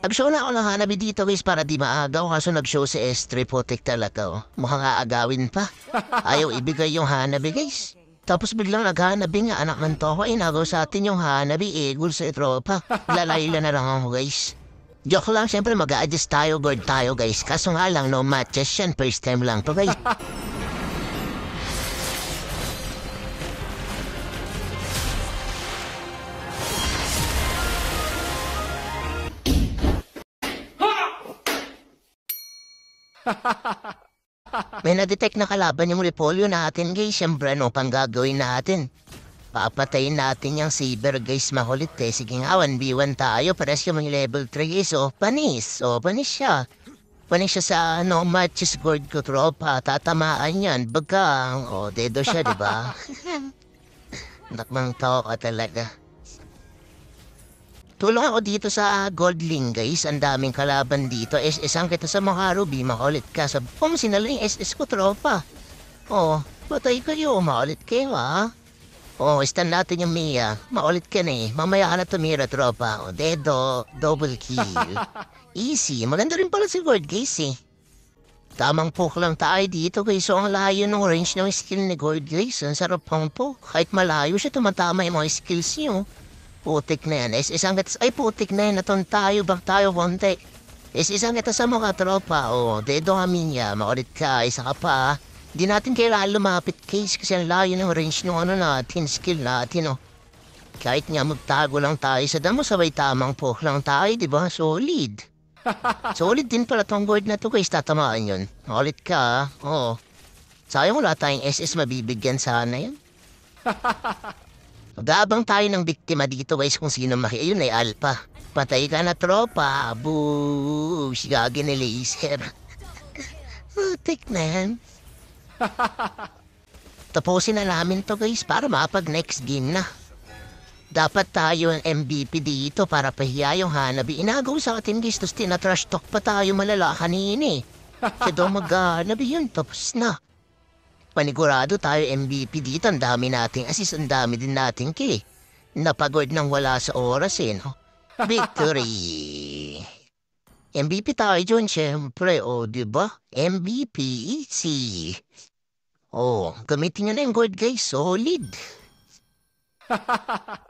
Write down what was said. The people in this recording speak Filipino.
Nag-show na ako ng Hanabi dito guys para di maagaw kaso nag-show si Estre Potek talaga oh. Mukhang aagawin pa. Ayaw ibigay yung Hanabi guys. Tapos biglang naghanabi eh, nga anak ng toho inagaw sa atin yung Hanabi egol sa tropa. Lalayla na lang ako guys. Joke lang, syempre mag adjust tayo, guard tayo guys. Kaso nga lang, no matches yan. First time lang to guys. May na-detect na kalaban yung repolyo natin, guys. Siyempre, ano pang gagawin natin? Papatayin natin yung cyber, guys. Makulit, eh. Sige nga, 1v1 tayo. Pares yung mga level 3, guys. O, panis. O, oh, panis siya. Panis siya sa, ano, matches guard ko, tropa. Tatamaan yan. Baga, o, oh, dedo siya, diba? Nakmang tao ka talaga. Tulungan ko dito sa ah, Goldling guys. Ang daming kalaban dito. SS-an kita sa Maharo. Di makulit ka. Sabi ko, sinaling SS ko tropa. Oh, patay kayo. Makulit kayo ha. Ah. Oh, istan natin yung Mia. Maulit ka na eh. Mamaya ka na tumira, tropa. O, dedo, double kill. Easy. Maganda rin pala si Gord, guys eh. Tamang poke lang tayo dito, guys. So, ang layo ng range ng skill ni Gord, guys. Ang sarap pang poke. Kahit malayo siya, tumatama yung mga skills niyo. Putik na yan. Is-isang ito. Ay, putik na yan. Naton tayo bang tayo konti. Is-isang ito sa mga tropa. O, oh, dedo kami niya. Makulit ka. Isa ka pa. Ah. Di natin kailangan lumapit case kasi ang layo ng range ng ano natin, skill natin, o. Oh. Kahit nga magtago lang tayo sa damo, sabay tamang poke lang tayo, di ba? Solid. Solid din pala tong board na to guys, tatamaan yun. Makulit ka, ah. oo. Sayang wala tayong SS mabibigyan sana yan. Gabang tayo ng biktima dito guys kung sino maki. Ayun ay Alpha. Patay ka na tropa. Boo! Sigagin ni Laser. Putik na yan. Tapusin na namin to guys para mapag next game na. Dapat tayo ang MVP dito para pahiya yung Hanabi. Inagaw sa atin guys, tapos tinatrash talk pa tayo malala kanini. Eh. Kaya daw mag-Hanabi yun, tapos na. Panigurado tayo MVP dito, ang dami nating assist, ang dami din nating key. Napagod nang wala sa oras eh, no? Victory! MVP tayo dyan, syempre, o, oh, di ba? MVP, easy. Oh, gamitin nyo na yung gold, guys. Solid.